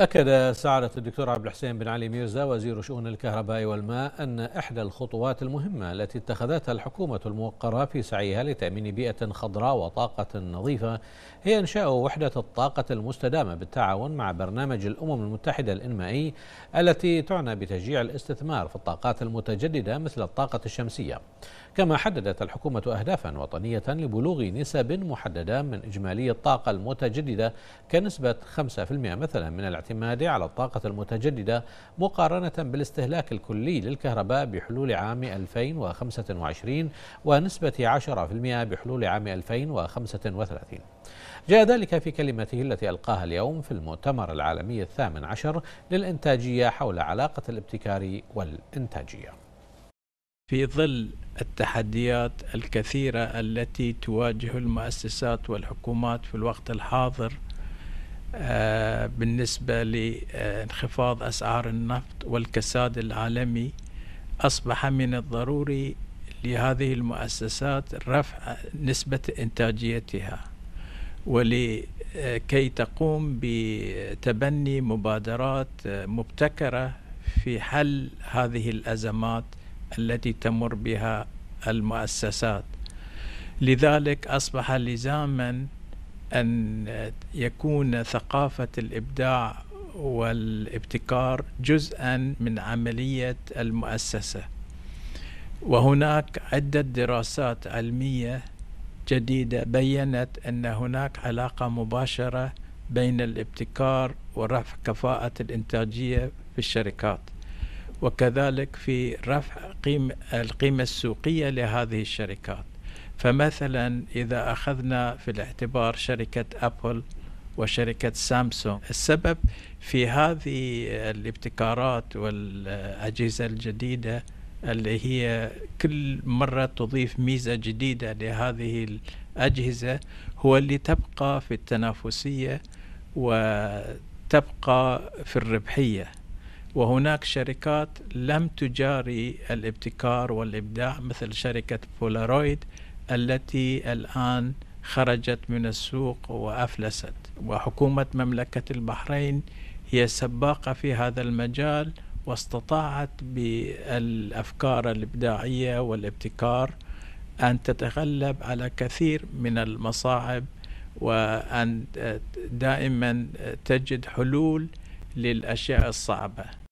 أكد سعادة الدكتور عبد الحسين بن علي ميرزا وزير شؤون الكهرباء والماء أن إحدى الخطوات المهمة التي اتخذتها الحكومة الموقرة في سعيها لتأمين بيئة خضراء وطاقة نظيفة هي إنشاء وحدة الطاقة المستدامة بالتعاون مع برنامج الأمم المتحدة الإنمائي التي تعنى بتشجيع الاستثمار في الطاقات المتجددة مثل الطاقة الشمسية كما حددت الحكومة أهدافا وطنية لبلوغ نسب محددة من إجمالي الطاقة المتجددة كنسبة 5% مثلا من الاعتماد اعتماده على الطاقة المتجددة مقارنة بالاستهلاك الكلي للكهرباء بحلول عام 2025 ونسبة 10% بحلول عام 2035 جاء ذلك في كلمته التي ألقاها اليوم في المؤتمر العالمي الثامن عشر للإنتاجية حول علاقة الابتكار والإنتاجية في ظل التحديات الكثيرة التي تواجه المؤسسات والحكومات في الوقت الحاضر آه، بالنسبة لانخفاض أسعار النفط والكساد العالمي أصبح من الضروري لهذه المؤسسات رفع نسبة إنتاجيتها ولكي تقوم بتبني مبادرات مبتكرة في حل هذه الأزمات التي تمر بها المؤسسات لذلك أصبح لزاما أن يكون ثقافة الإبداع والابتكار جزءا من عملية المؤسسة وهناك عدة دراسات علمية جديدة بيّنت أن هناك علاقة مباشرة بين الابتكار ورفع كفاءة الإنتاجية في الشركات وكذلك في رفع القيمة السوقية لهذه الشركات فمثلا إذا أخذنا في الاعتبار شركة أبل وشركة سامسونج السبب في هذه الابتكارات والأجهزة الجديدة اللي هي كل مرة تضيف ميزة جديدة لهذه الأجهزة هو اللي تبقى في التنافسية وتبقى في الربحية وهناك شركات لم تجاري الابتكار والإبداع مثل شركة بولارويد التي الآن خرجت من السوق وأفلست وحكومة مملكة البحرين هي سباقة في هذا المجال واستطاعت بالأفكار الإبداعية والابتكار أن تتغلب على كثير من المصاعب وأن دائما تجد حلول للأشياء الصعبة